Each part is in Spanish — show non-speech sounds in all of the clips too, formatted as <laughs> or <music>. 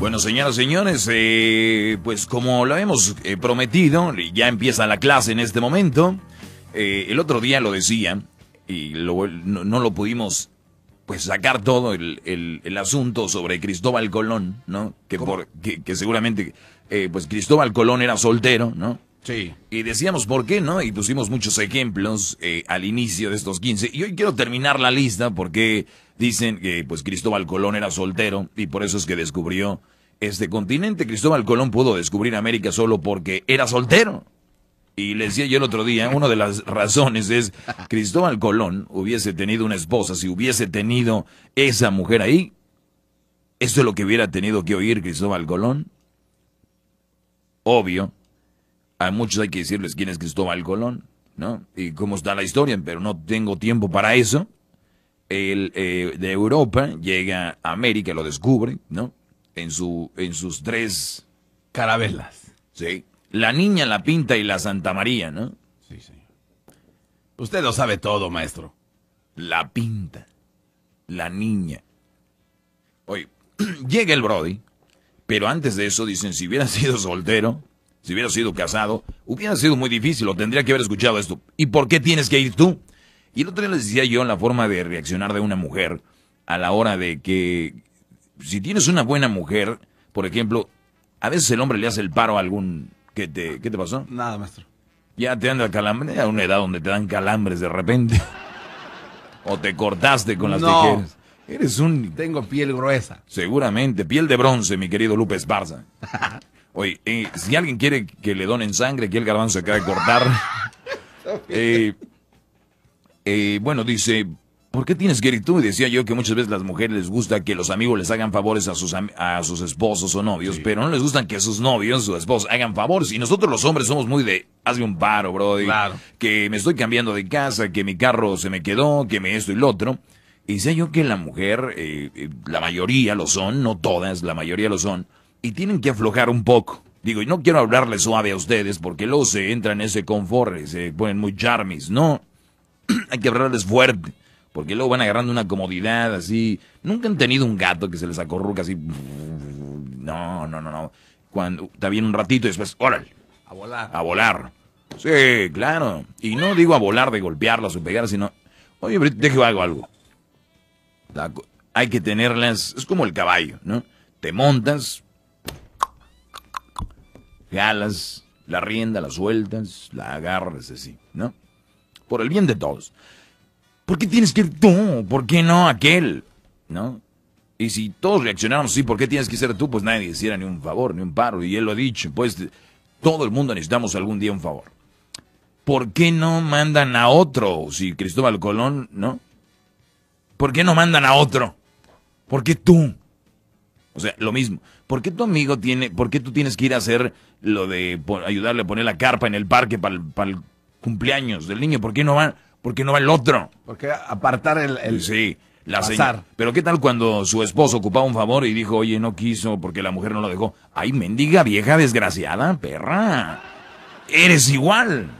Bueno, señoras y señores, eh, pues como lo hemos eh, prometido, ya empieza la clase en este momento. Eh, el otro día lo decía y lo, no, lo pudimos pues sacar todo el, asunto sobre Cristóbal Colón, ¿no? Que, que, que seguramente, pues Cristóbal Colón era soltero, ¿no? Sí. Y decíamos por qué, ¿no? Y pusimos muchos ejemplos al inicio de estos 15. Y hoy quiero terminar la lista porque Dicen que pues Cristóbal Colón era soltero y por eso es que descubrió este continente. Cristóbal Colón pudo descubrir América solo porque era soltero. Y le decía yo el otro día, una de las razones es Cristóbal Colón hubiese tenido una esposa, si hubiese tenido esa mujer ahí, esto es lo que hubiera tenido que oír Cristóbal Colón. Obvio, a muchos hay que decirles quién es Cristóbal Colón, ¿no? Y cómo está la historia, pero no tengo tiempo para eso el, eh, de Europa, llega a América, lo descubre, ¿no? En, su, en sus tres carabelas. Sí. La niña, la pinta y la Santa María, ¿no? Sí, Usted lo sabe todo, maestro. La pinta, la niña. Oye, <clears throat> llega el Brody, pero antes de eso dicen, si hubiera <laughs> sido soltero, si hubiera sido casado, hubiera sido muy difícil, o tendría que haber escuchado esto. ¿Y por qué tienes que ir tú? Y el otro día les decía yo la forma de reaccionar de una mujer a la hora de que, si tienes una buena mujer, por ejemplo, a veces el hombre le hace el paro a algún... ¿Qué te, qué te pasó? Nada, maestro. Ya te anda calambre, a una edad donde te dan calambres de repente. <laughs> o te cortaste con las tijeras. Eres un... Tengo piel gruesa. Seguramente, piel de bronce, mi querido Lupe Esparza. <laughs> Oye, eh, si alguien quiere que le donen sangre, que el garbanzo se acabe de cortar. <laughs> Eh, eh, bueno, dice, ¿por qué tienes Y Decía yo que muchas veces las mujeres les gusta que los amigos les hagan favores a sus, a sus esposos o novios, pero no les gustan que sus novios o esposos hagan favores. Y nosotros los hombres somos muy de, hazme un paro, bro. Que me estoy cambiando de casa, que mi carro se me quedó, que me esto y lo otro. Y decía yo que la mujer, eh, eh, la mayoría lo son, no todas, la mayoría lo son, y tienen que aflojar un poco. Digo, y no quiero hablarle suave a ustedes porque luego se entran en ese confort, se ponen muy charmis, no. <clears throat> hay que agarrarles fuerte. Porque luego van agarrando una comodidad así. Nunca han tenido un gato que se les acorruca así. No, no, no, no. Cuando está bien un ratito y después, órale. A volar. A volar. Sí, claro. Y no digo a volar de golpearlas o pegar, sino, oye, deje algo, algo. Hay que tenerlas, es como el caballo, ¿no? Te montas, jalas la rienda, la sueltas, la agarras así, ¿no? por el bien de todos. ¿Por qué tienes que ir tú? ¿Por qué no aquel? ¿No? Y si todos reaccionaron, sí, ¿por qué tienes que ser tú? Pues nadie hiciera ni un favor, ni un paro. Y él lo ha dicho, pues todo el mundo necesitamos algún día un favor. ¿Por qué no mandan a otro? Si Cristóbal Colón, ¿no? ¿Por qué no mandan a otro? ¿Por qué tú? O sea, lo mismo. ¿Por qué tu amigo tiene, por qué tú tienes que ir a hacer lo de ayudarle a poner la carpa en el parque para para el cumpleaños del niño, ¿por qué no va, no va el otro? Porque apartar el, Sí. La señora. Pero qué tal cuando su esposo ocupaba un favor y dijo, oye, no quiso porque la mujer no lo dejó. Ay, mendiga vieja desgraciada, perra. Eres igual.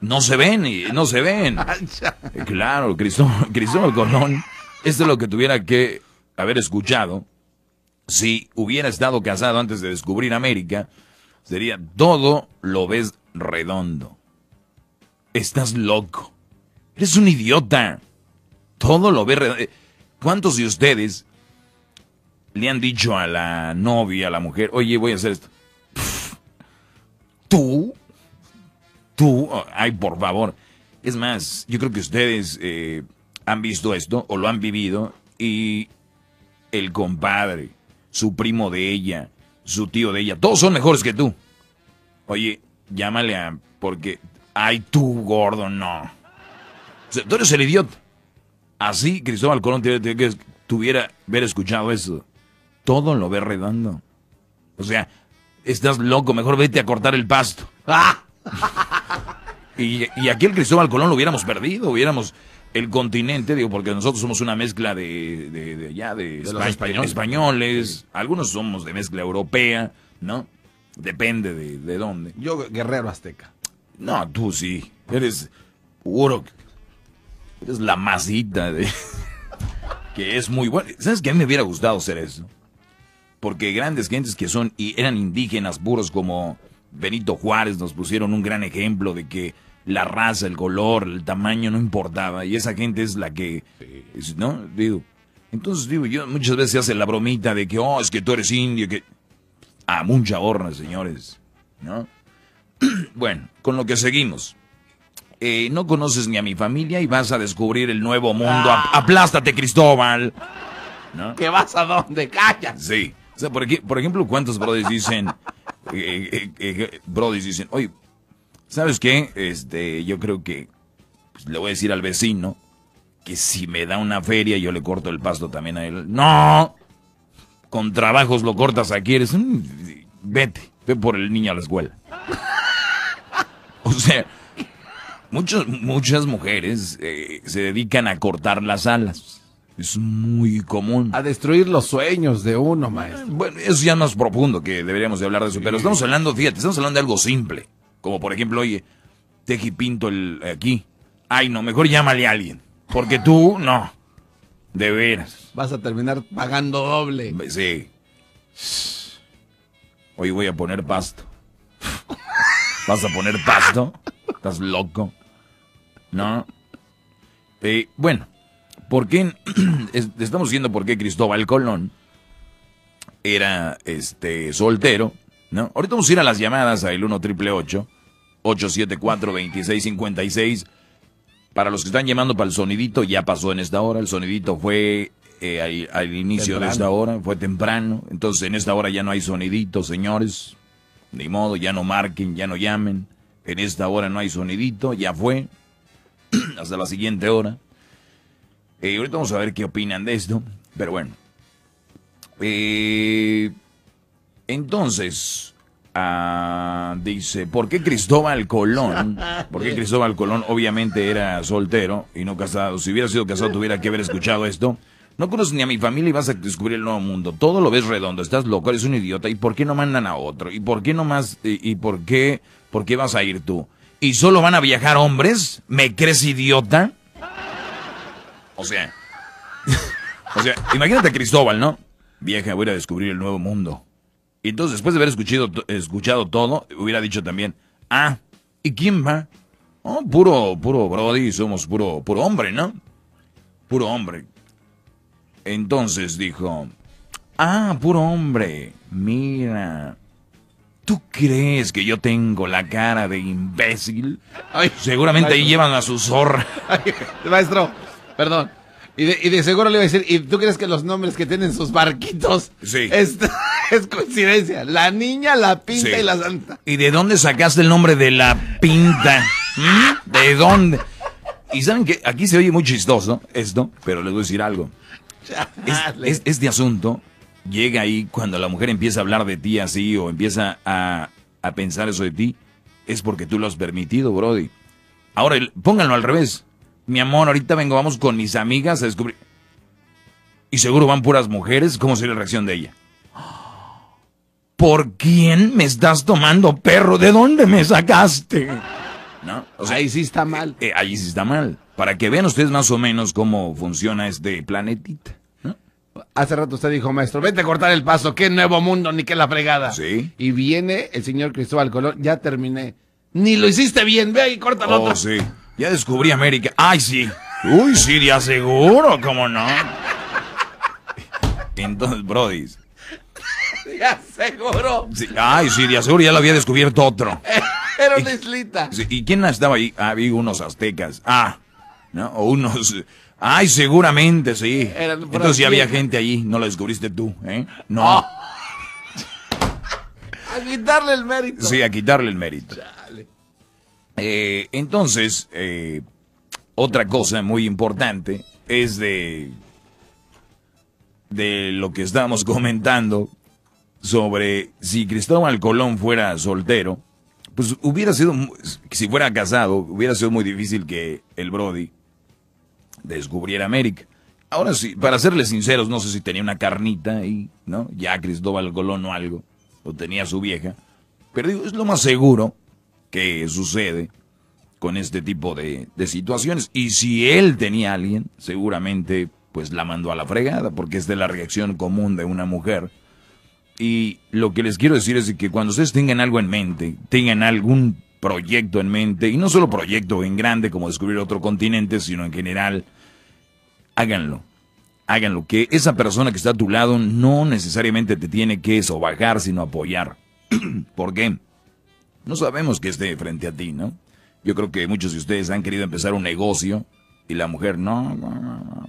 No se ven, y no se ven. <laughs> Claro, Cristóbal, Cristóbal Colón, esto es lo que tuviera que haber escuchado si hubiera estado casado antes de descubrir América. Sería todo lo ves redondo. Estás loco. Eres un idiota. Todo lo ve... ¿Cuántos de ustedes le han dicho a la novia, a la mujer, oye, voy a hacer esto? Tú, tú, ay, por favor. Es más, yo creo que ustedes eh, han visto esto o lo han vivido y el compadre, su primo de ella, su tío de ella, todos son mejores que tú. Oye, llámale a... porque Ay, tú, gordo, no. Tú eres el idiota. Así Cristóbal Colón tuviera, que tuviera haber escuchado eso. Todo lo ve redondo. O sea, estás loco, mejor vete a cortar el pasto. ¡Ah! <laughs> Y, y aquí el Cristóbal Colón lo hubiéramos perdido, hubiéramos el continente, digo, porque nosotros somos una mezcla de, de, de españoles, algunos somos de mezcla europea, ¿no? Depende de, de dónde. Yo, guerrero azteca. No, tú sí. Eres puro. Eres la masita de. <laughs> que es muy bueno. ¿Sabes que a mí me hubiera gustado ser eso? Porque grandes gentes que son y eran indígenas puros como Benito Juárez nos pusieron un gran ejemplo de que la raza, el color, el tamaño no importaba. Y esa gente es la que. ¿No? Digo. Entonces, digo, yo muchas veces se hace la bromita de que, oh, es que tú eres indio, que. A mucha horna, señores. ¿No? <clears throat> bueno, con lo que seguimos. Eh, no conoces ni a mi familia y vas a descubrir el nuevo mundo. Ah. Aplástate, Cristóbal. ¿Qué ¿Que vas a dónde? ¡Calla! Sí. O sea, por, ejemplo, ¿cuántos Brodies dicen? <laughs> eh, eh, eh, eh dicen, oye, ¿sabes qué? Este, yo creo que pues, le voy a decir al vecino que si me da una feria yo le corto el pasto también a él. ¡No! Con trabajos lo cortas aquí, eres un... Vete, ve por el niño a la escuela. <laughs> O sea, muchas mujeres eh, se dedican a cortar las alas. Es muy común. A destruir los sueños de uno, maestro. Bueno, eso ya más profundo que deberíamos de hablar de eso. Pero estamos hablando, fíjate, estamos hablando de algo simple. Como por ejemplo, oye, Teji Pinto el, aquí. Ay, no, mejor llámale a alguien. Porque tú, no. De veras. Vas a terminar pagando doble. Sí. Hoy voy a poner pasto. ¿Vas a poner pasto? ¿Estás loco? ¿No? Eh, bueno, ¿por qué? <clears throat> estamos viendo por qué Cristóbal Colón era este soltero, ¿no? Ahorita vamos a ir a las llamadas al 1 triple 874 2656 para los que están llamando para el sonidito, ya pasó en esta hora. El sonidito fue eh, al, inicio de esta hora, fue temprano. Entonces en esta hora ya no hay sonidito, señores. Ni modo, ya no marquen, ya no llamen. En esta hora no hay sonidito, ya fue. <clears throat> Hasta la siguiente hora. y eh, ahorita vamos a ver qué opinan de esto. Pero bueno. Eh, entonces, ah, dice, ¿por qué Cristóbal Colón? <laughs> porque Cristóbal Colón obviamente era soltero y no casado? Si hubiera sido casado, tuviera que haber escuchado esto. No conoces ni a mi familia y vas a descubrir el nuevo mundo. Todo lo ves redondo, estás loco, eres un idiota. ¿Y por qué no mandan a otro? ¿Y por qué no más? ¿Y, por qué? ¿Por qué vas a ir tú? ¿Y solo van a viajar hombres? ¿Me crees idiota? O sea, <laughs> o sea, imagínate a Cristóbal, ¿no? Vieja, voy a descubrir el nuevo mundo. Y entonces, después de haber escuchado, escuchado todo, hubiera dicho también, ah, ¿y quién va? Oh, puro, puro Brody, somos puro, puro hombre, ¿no? Puro hombre. Entonces dijo, ah, puro hombre, mira, ¿tú crees que yo tengo la cara de imbécil? Seguramente ahí llevan a su zorra. <laughs> maestro, perdón. Y de, seguro le iba a decir, ¿y tú crees que los nombres que tienen sus barquitos sí. es, <laughs> coincidencia? La niña, la pinta y la santa. ¿Y de dónde sacaste el nombre de la pinta? ¿Mm? ¿De dónde? Y saben que aquí se oye muy chistoso esto, pero les voy a decir algo es, este asunto llega ahí cuando la mujer empieza a hablar de ti así o empieza a, pensar eso de ti, es porque tú lo has permitido, Brody. Ahora, pónganlo al revés. Mi amor, ahorita vengo, vamos con mis amigas a descubrir. Y seguro van puras mujeres, ¿cómo sería la reacción de ella? ¿Por quién me estás tomando, perro? ¿De dónde me sacaste? ¿No? O sea, ahí sí está eh, mal. Eh, ahí sí está mal. Para que vean ustedes más o menos cómo funciona este planetita. Hace rato usted dijo, maestro, vete a cortar el paso, qué nuevo mundo, ni qué la fregada. Sí. Y viene el señor Cristóbal Colón, ya terminé. Ni lo hiciste bien, ve ahí, corta otro. oh, sí. Ya descubrí América. Ay, sí. Uy, sí, ya seguro, cómo no. Entonces, Brody. Ya seguro. Ay, sí, ya seguro, ya lo había descubierto otro. <laughs> Era una islita. ¿Y quién estaba ahí? Ah, vi unos aztecas. Ah, ¿no? O unos Ay, seguramente, sí. Entonces si había gente allí, no la descubriste tú, ¿eh? No. Ah. <laughs> a quitarle el mérito. Sí, a quitarle el mérito. Eh, entonces, eh, otra cosa muy importante es de, de lo que estábamos <laughs> comentando sobre si Cristóbal Colón fuera soltero, pues hubiera sido, si fuera casado, hubiera sido muy difícil que el Brody descubriera América. Ahora sí, para serles sinceros, no sé si tenía una carnita ahí, ¿no? Ya Cristóbal Colón o algo, o tenía su vieja. Pero digo, es lo más seguro que sucede con este tipo de, de situaciones. Y si él tenía a alguien, seguramente pues la mandó a la fregada, porque es de la reacción común de una mujer. Y lo que les quiero decir es que cuando ustedes tengan algo en mente, tengan algún proyecto en mente, y no solo proyecto en grande como descubrir otro continente, sino en general, háganlo. Háganlo, que esa persona que está a tu lado no necesariamente te tiene que sobajar, sino apoyar. <clears throat> ¿Por qué? No sabemos que esté frente a ti, ¿no? Yo creo que muchos de ustedes han querido empezar un negocio y la mujer no.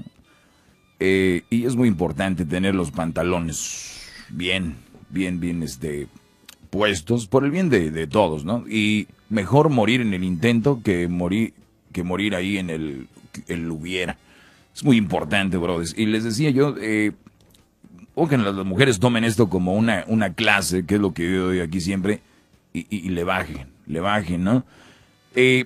Eh, y es muy importante tener los pantalones bien, bien, bien este, puestos por el bien de, de todos, ¿no? Y mejor morir en el intento que morir, que morir ahí en el, el hubiera. Es muy importante, brothers. Y les decía yo, eh, ojalá las mujeres tomen esto como una, una clase, que es lo que yo doy aquí siempre, y, le bajen, le bajen, ¿no? Eh,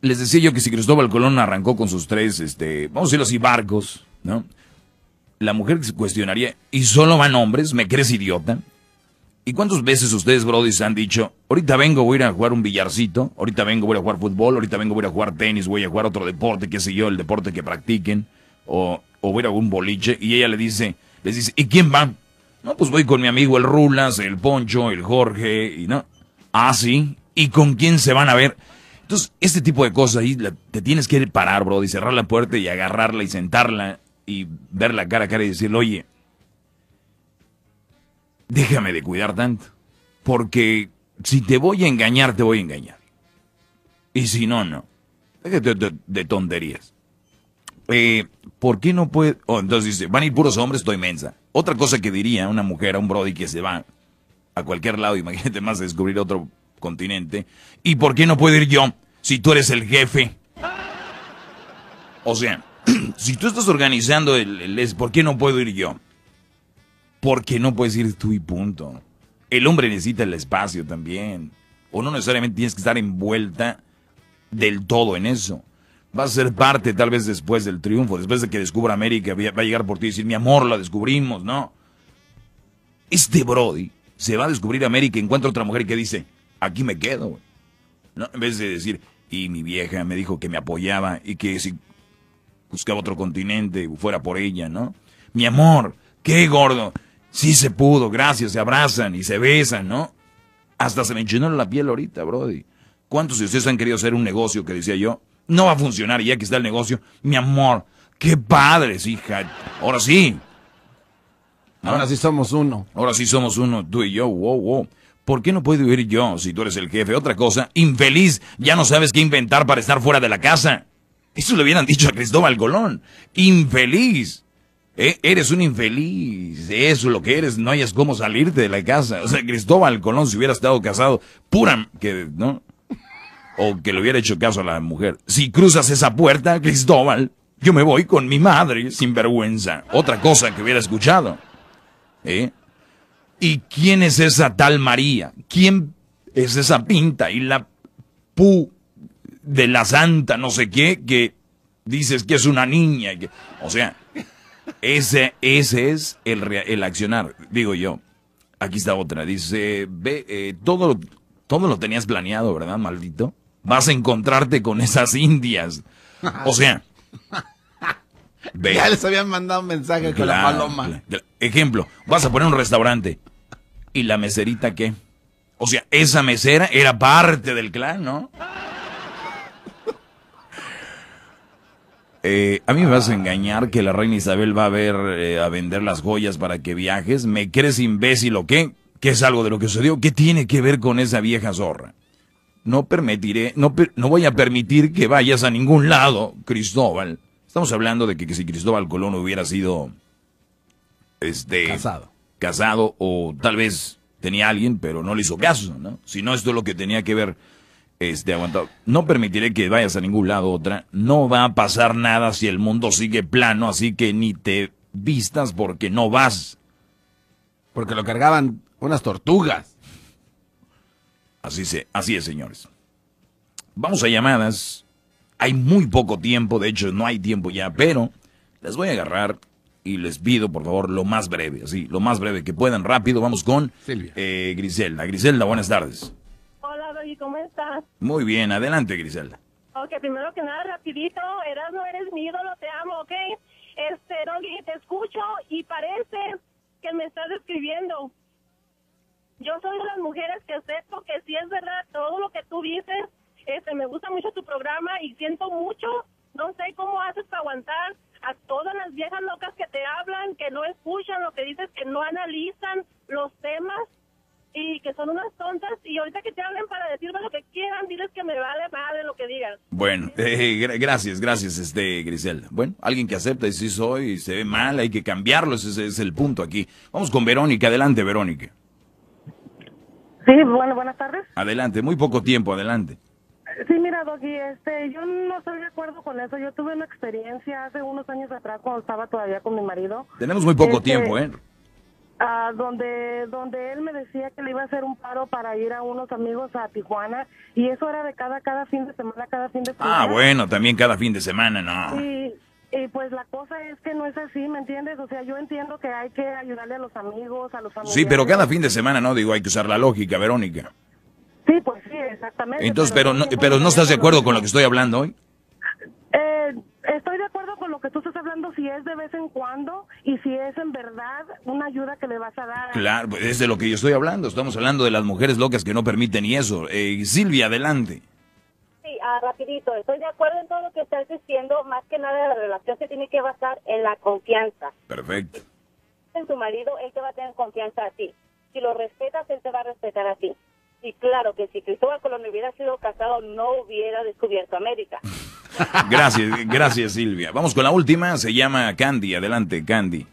les decía yo que si Cristóbal Colón arrancó con sus tres, este, vamos a decirlo así, barcos, ¿no? La mujer se cuestionaría, ¿y solo van hombres? ¿Me crees idiota? ¿Y cuántas veces ustedes, Brody, han dicho, ahorita vengo, voy a ir a jugar un billarcito, ahorita vengo, voy a jugar fútbol, ahorita vengo, voy a jugar tenis, voy a jugar otro deporte, qué sé yo, el deporte que practiquen, o, o voy a ir a un boliche, y ella le dice, les dice, ¿y quién va? No, pues voy con mi amigo el Rulas, el Poncho, el Jorge, y no. Ah, sí, ¿y con quién se van a ver? Entonces, este tipo de cosas ahí te tienes que ir parar, y cerrar la puerta y agarrarla y sentarla y ver la cara a cara y decirle, oye, déjame de cuidar tanto. Porque si te voy a engañar, te voy a engañar. Y si no, no. Déjate de, tonterías. Eh, ¿Por qué no puede...? Oh, entonces dice, van a ir puros hombres, estoy mensa. Otra cosa que diría una mujer a un brody que se va a cualquier lado, <laughs> imagínate más descubrir otro continente. ¿Y por qué no puedo ir yo si tú eres el jefe? O sea, <clears throat> si tú estás organizando el, ¿por qué no puedo ir yo? Porque no puedes ir tú y punto. El hombre necesita el espacio también. O no necesariamente tienes que estar envuelta del todo en eso. Va a ser parte tal vez después del triunfo, después de que descubra América, va a llegar por ti y decir, mi amor, la descubrimos, ¿no? Este Brody se va a descubrir América y encuentra otra mujer que dice, aquí me quedo, ¿No? En vez de decir, y mi vieja me dijo que me apoyaba y que si buscaba otro continente fuera por ella, ¿no? Mi amor, qué gordo sí se pudo, gracias, se abrazan y se besan, ¿no? Hasta se me enchinó la piel ahorita, Brody. ¿Cuántos de ustedes han querido hacer un negocio que decía yo? No va a funcionar y ya que está el negocio. Mi amor, qué padres, hija. Ahora sí. Ahora sí somos uno. Ahora sí somos uno, tú y yo, wow, wow. ¿Por qué no puedo ir yo si tú eres el jefe? Otra cosa, infeliz, ya no sabes qué inventar para estar fuera de la casa. Eso le hubieran dicho a Cristóbal Colón. Infeliz. Eh, eres un infeliz, eso es lo que eres, no hayas cómo salirte de la casa. O sea, Cristóbal Colón, si hubiera estado casado, pura, que, ¿no? O que le hubiera hecho caso a la mujer. Si cruzas esa puerta, Cristóbal, yo me voy con mi madre, sin vergüenza. Otra cosa que hubiera escuchado. ¿eh? ¿Y quién es esa tal María? ¿Quién es esa pinta y la pu de la santa no sé qué que dices que es una niña? o sea, ese, ese es el, el accionar, digo yo. Aquí está otra. Dice, ve, eh, todo, todo lo tenías planeado, ¿verdad, maldito? Vas a encontrarte con esas indias. O sea, <laughs> ve. Ya les habían mandado un mensaje con la, paloma. ejemplo, vas a poner un restaurante. ¿Y la meserita qué? O sea, esa mesera era parte del clan, ¿no? Eh, a mí me vas a engañar que la reina Isabel va a ver eh, a vender las joyas para que viajes. ¿Me crees imbécil o qué? ¿Qué es algo de lo que sucedió? ¿Qué tiene que ver con esa vieja zorra? No permitiré, no, voy a permitir que vayas a ningún lado, Cristóbal. Estamos hablando de que, si Cristóbal Colón hubiera sido este casado. casado o tal vez tenía alguien, pero no le hizo caso, ¿no? Si no, esto es lo que tenía que ver este, aguantado. No permitiré que vayas a ningún lado otra. No va a pasar nada si el mundo sigue plano, así que ni te vistas porque no vas. Porque lo cargaban unas tortugas. Así, se, así es, señores. Vamos a llamadas. Hay muy poco tiempo, de hecho no hay tiempo ya, pero les voy a agarrar y les pido, por favor, lo más breve, así, lo más breve que puedan, rápido. Vamos con eh, Griselda. Griselda, buenas tardes. ¿cómo estás? Muy bien, adelante, Griselda. Ok, primero que nada, rapidito, eras no eres mi ídolo, te amo, ¿ok? Este, te escucho y parece que me estás escribiendo. Yo soy de las mujeres que acepto que si es verdad todo lo que tú dices. Este, me gusta mucho tu programa y siento mucho. No sé cómo haces para aguantar a todas las viejas locas que te hablan, que no escuchan lo que dices, que no analizan los temas y que son unas tontas y ahorita que te hablen para decirme lo que quieran, diles que me vale madre lo que digan. Bueno, <laughs> eh, gracias, gracias, este Griselda. Bueno, alguien que acepta y si soy y se ve mal, hay que cambiarlo, ese, es el punto aquí. Vamos con Verónica, adelante Verónica. Sí, bueno, buenas tardes. Adelante, muy poco tiempo, adelante. Sí, mira, Doggy, este, yo no estoy de acuerdo con eso. Yo tuve una experiencia hace unos años atrás cuando estaba todavía con mi marido. Tenemos muy poco este, tiempo, ¿eh? Ah, donde donde él me decía que le iba a hacer un paro para ir a unos amigos a Tijuana y eso era de cada cada fin de semana cada fin de ah, semana ah bueno también cada fin de semana no sí y pues la cosa es que no es así me entiendes o sea yo entiendo que hay que ayudarle a los amigos a los amigos sí pero cada fin de semana no digo hay que usar la lógica Verónica sí pues sí exactamente entonces pero, no pero no estás de acuerdo con lo que estoy hablando hoy eh Estoy de acuerdo con lo que tú estás hablando, si es de vez en cuando y si es en verdad una ayuda que le vas a dar. Claro, pues, es de lo que yo estoy hablando. Estamos hablando de las mujeres locas que no permiten y eso. Eh, Silvia, adelante. Sí, ah, rapidito. Estoy de acuerdo en todo lo que estás diciendo. Más que nada, la relación se tiene que basar en la confianza. Perfecto. En tu marido, él te va a tener confianza así. Si lo respetas, él te va a respetar a ti. Y claro que si Cristóbal Colón hubiera sido casado, no hubiera descubierto América. <laughs> <laughs> Gracias, gracias Silvia. Vamos con la última, se llama Candy. Adelante, Candy.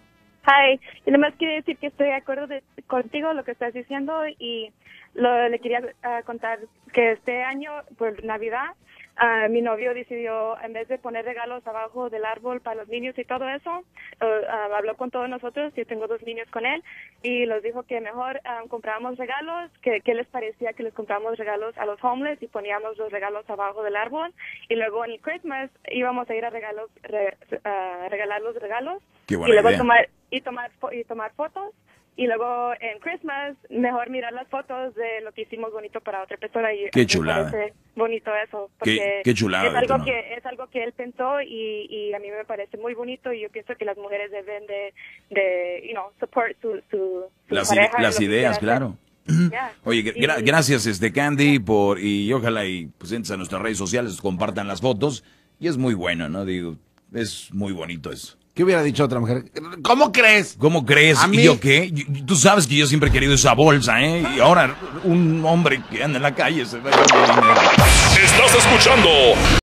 Hi, nada más quiero decir que estoy de acuerdo contigo lo que estás diciendo y lo, le quería ah, contar que este año, por pues, Navidad, ah, mi novio decidió, en vez de poner regalos abajo del árbol para los niños y todo eso, ah, habló con todos nosotros, yo tengo dos niños con él, y los dijo que mejor compramos regalos, que, les parecía que les compramos regalos a los homeless y poníamos los regalos abajo del árbol, y luego en el Christmas íbamos a ir a regalos, regalar los regalos, y luego tomar y tomar y tomar fotos y luego en Christmas, mejor mirar las fotos de lo que hicimos bonito para otra persona. Y qué chulada. Bonito eso. Porque qué, Es algo, que, es algo que él pensó y, y, a mí me parece muy bonito y yo pienso que las mujeres deben de, de you know, support su, su, las, pareja las ideas, claro. Oye, gracias este Candy por y ojalá y pues, entres a nuestras redes sociales, compartan las fotos y es muy bueno, ¿no? Digo, es muy bonito eso. ¿Qué hubiera dicho otra mujer? ¿Cómo crees? ¿Cómo crees? ¿A mí? ¿Y yo qué? Tú sabes que yo siempre he querido esa bolsa, ¿eh? Y ahora un hombre que anda en la calle se va a Estás escuchando